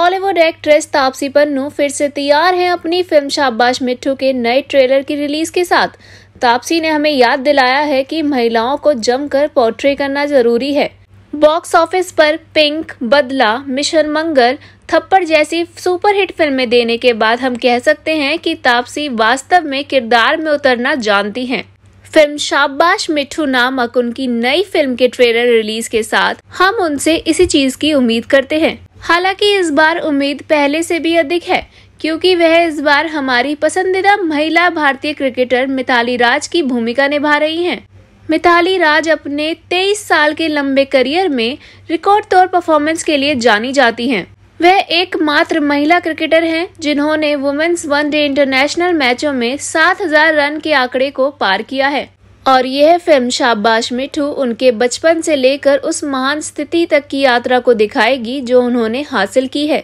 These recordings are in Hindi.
बॉलीवुड एक्ट्रेस तापसी पन्नू फिर से तैयार हैं अपनी फिल्म शाबाश मिट्टू के नए ट्रेलर की रिलीज के साथ तापसी ने हमें याद दिलाया है कि महिलाओं को जमकर पोर्ट्रे करना जरूरी है बॉक्स ऑफिस पर पिंक बदला मिशन मंगल थप्पड़ जैसी सुपरहिट फिल्में देने के बाद हम कह सकते हैं कि तापसी वास्तव में किरदार में उतरना जानती हैं फिल्म शाबाश मिठू नामक उनकी नई फिल्म के ट्रेलर रिलीज के साथ हम उनसे इसी चीज की उम्मीद करते हैं हालांकि इस बार उम्मीद पहले से भी अधिक है क्योंकि वह इस बार हमारी पसंदीदा महिला भारतीय क्रिकेटर मिताली राज की भूमिका निभा रही हैं। मिताली राज अपने 23 साल के लंबे करियर में रिकॉर्ड तौर परफॉर्मेंस के लिए जानी जाती हैं। वह एकमात्र महिला क्रिकेटर हैं जिन्होंने वुमेन्स वनडे इंटरनेशनल मैचों में 7000 रन के आंकड़े को पार किया है और यह फिल्म शाबाश मिठू उनके बचपन से लेकर उस महान स्थिति तक की यात्रा को दिखाएगी जो उन्होंने हासिल की है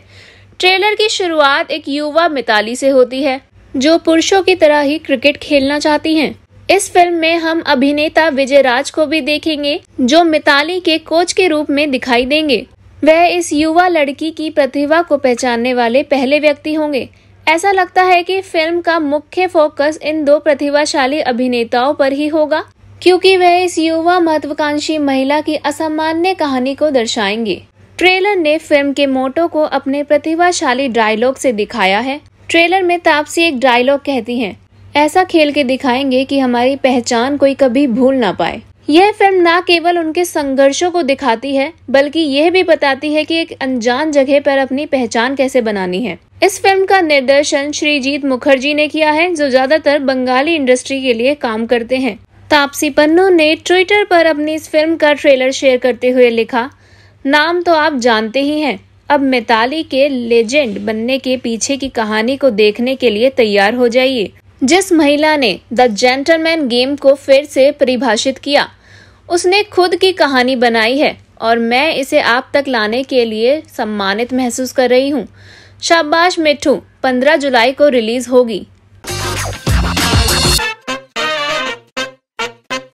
ट्रेलर की शुरुआत एक युवा मिताली से होती है जो पुरुषों की तरह ही क्रिकेट खेलना चाहती हैं। इस फिल्म में हम अभिनेता विजय राज को भी देखेंगे जो मिताली के कोच के रूप में दिखाई देंगे वह इस युवा लड़की की प्रतिभा को पहचानने वाले पहले व्यक्ति होंगे ऐसा लगता है कि फिल्म का मुख्य फोकस इन दो प्रतिभाशाली अभिनेताओं पर ही होगा क्योंकि वह इस युवा महत्वाकांक्षी महिला की असामान्य कहानी को दर्शाएंगे ट्रेलर ने फिल्म के मोटो को अपने प्रतिभाशाली डायलॉग से दिखाया है ट्रेलर में तापसी एक डायलॉग कहती हैं ऐसा खेल के दिखाएंगे कि हमारी पहचान कोई कभी भूल ना पाए यह फिल्म न केवल उनके संघर्षों को दिखाती है बल्कि यह भी बताती है कि एक अनजान जगह पर अपनी पहचान कैसे बनानी है इस फिल्म का निर्देशन श्रीजीत मुखर्जी ने किया है जो ज्यादातर बंगाली इंडस्ट्री के लिए काम करते हैं तापसी पन्नू ने ट्विटर पर अपनी इस फिल्म का ट्रेलर शेयर करते हुए लिखा नाम तो आप जानते ही हैं अब मिताली के लेजेंड बनने के पीछे की कहानी को देखने के लिए तैयार हो जाइए जिस महिला ने द जेंटलमैन गेम को फिर से परिभाषित किया उसने खुद की कहानी बनाई है और मैं इसे आप तक लाने के लिए सम्मानित महसूस कर रही हूँ शाबाश मिठू 15 जुलाई को रिलीज होगी